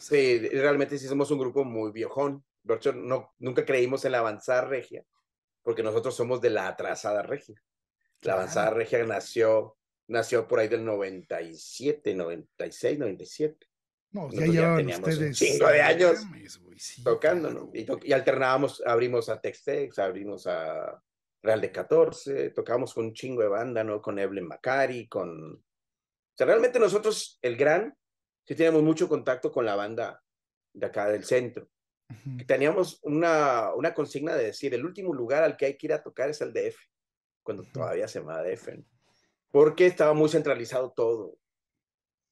Sí, realmente sí somos un grupo muy viejón. De no, nunca creímos en la avanzada regia, porque nosotros somos de la atrasada regia. La avanzada regia nació, nació por ahí del 97, 96, 97. No, ya llevaban ustedes. Cinco de años tocando Y, alternábamos, abrimos a Textex, abrimos a Real de 14, tocábamos con un chingo de banda, ¿no? Con Evelyn Macari, con. O sea, realmente nosotros, el gran sí teníamos mucho contacto con la banda de acá del centro. Teníamos una, una consigna de decir, el último lugar al que hay que ir a tocar es el DF, cuando todavía se llamaba DF, porque estaba muy centralizado todo.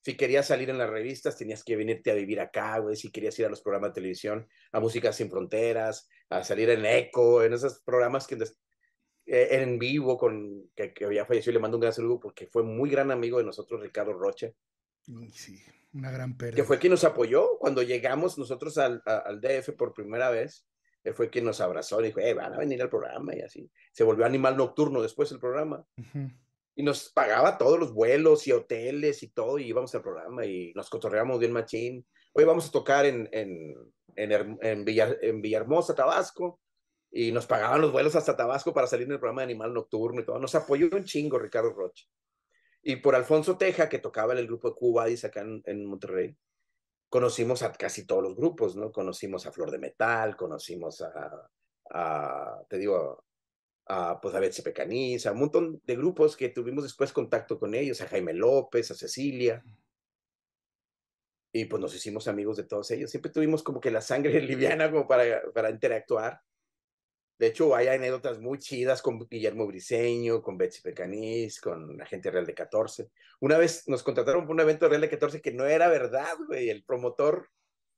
Si querías salir en las revistas, tenías que venirte a vivir acá, güey. Si querías ir a los programas de televisión, a Música Sin Fronteras, a salir en Eco, en esos programas que eh, en vivo con que, que había fallecido. Le mando un gran saludo porque fue muy gran amigo de nosotros, Ricardo roche Sí, una gran pérdida. Que fue quien nos apoyó cuando llegamos nosotros al, DF por primera vez. Él fue quien nos abrazó, y dijo, eh, van a venir al programa y así. Se volvió animal nocturno después del programa. Y nos pagaba todos los vuelos y hoteles y todo, y íbamos al programa y nos cotorreamos bien machín. Hoy vamos a tocar en, en, en, en Villahermosa, Tabasco, y nos pagaban los vuelos hasta Tabasco para salir en el programa de Animal Nocturno y todo. Nos apoyó un chingo Ricardo Roche. Y por Alfonso Teja, que tocaba en el grupo de Cuba y acá en, Monterrey, conocimos a casi todos los grupos, ¿no? Conocimos a Flor de Metal, conocimos a, te digo, a, pues a Betsy Pecaniz, a un montón de grupos que tuvimos después contacto con ellos, a Jaime López, a Cecilia. Y pues nos hicimos amigos de todos ellos. Siempre tuvimos como que la sangre liviana como para, para interactuar. De hecho, hay anécdotas muy chidas con Guillermo Briseño, con Betsy Pecanís, con la gente Real de 14. Una vez nos contrataron por un evento de Real de 14 que no era verdad, güey. El promotor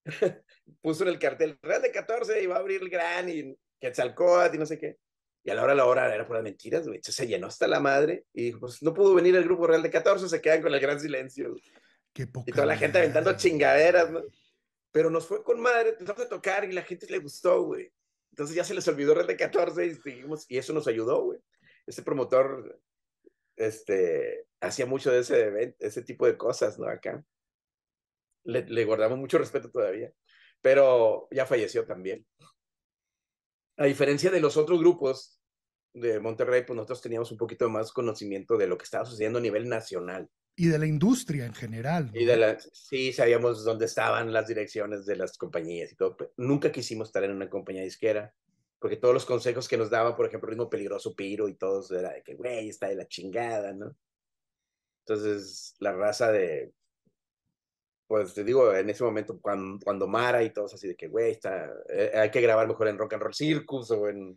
puso en el cartel Real de 14 y va a abrir el gran y Quetzalcóatl y no sé qué. Y a la hora a la hora era pura mentiras, güey. se llenó hasta la madre y dijo, pues no pudo venir el grupo Real de 14, se quedan con el gran silencio. Qué y toda la gente aventando chingaderas, ¿no? Pero nos fue con madre, empezamos a tocar y la gente le gustó, güey. Entonces ya se les olvidó Red de 14 y seguimos, y eso nos ayudó, güey. Ese promotor este, hacía mucho de ese ese tipo de cosas, ¿no? Acá. Le, le, guardamos mucho respeto todavía, pero ya falleció también. A diferencia de los otros grupos de Monterrey, pues nosotros teníamos un poquito más conocimiento de lo que estaba sucediendo a nivel nacional y de la industria en general. Y de la, sí, sabíamos dónde estaban las direcciones de las compañías y todo. nunca quisimos estar en una compañía disquera, porque todos los consejos que nos daban, por ejemplo, Ritmo Peligroso, Piro y todos, era de que, güey, está de la chingada, ¿no? Entonces, la raza de, pues te digo, en ese momento, cuando, Mara y todos así de que, güey, está, eh, hay que grabar mejor en Rock and Roll Circus o en,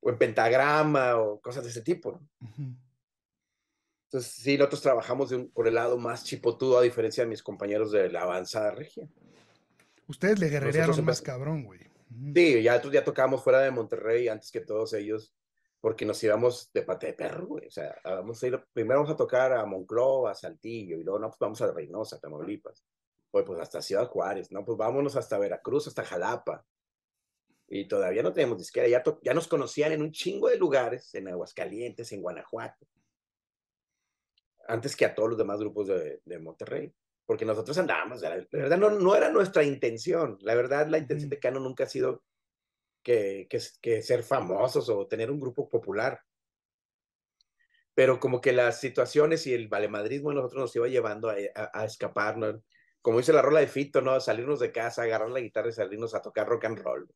o en Pentagrama o cosas de ese tipo. ¿no? Entonces, sí, nosotros trabajamos por el lado más chipotudo, a diferencia de mis compañeros de la avanzada región. Ustedes le guerrerearon más cabrón, güey. Sí, ya, ya tocábamos fuera de Monterrey antes que todos ellos, porque nos íbamos de pate de perro, güey. O sea, vamos a ir, primero vamos a tocar a Monclova, a Saltillo, y luego no, pues vamos a Reynosa, Tamaulipas. Oye, pues hasta Ciudad Juárez, ¿no? Pues vámonos hasta Veracruz, hasta Jalapa. Y todavía no tenemos disquera, ya, ya nos conocían en un chingo de lugares, en Aguascalientes, en Guanajuato antes que a todos los demás grupos de, Monterrey, porque nosotros andábamos, la verdad no, no era nuestra intención, la verdad la intención de Cano nunca ha sido que, que, ser famosos o tener un grupo popular, pero como que las situaciones y el valemadrismo de nosotros nos iba llevando a, a, como dice la rola de Fito, ¿no? Salirnos de casa, agarrar la guitarra y salirnos a tocar rock and roll.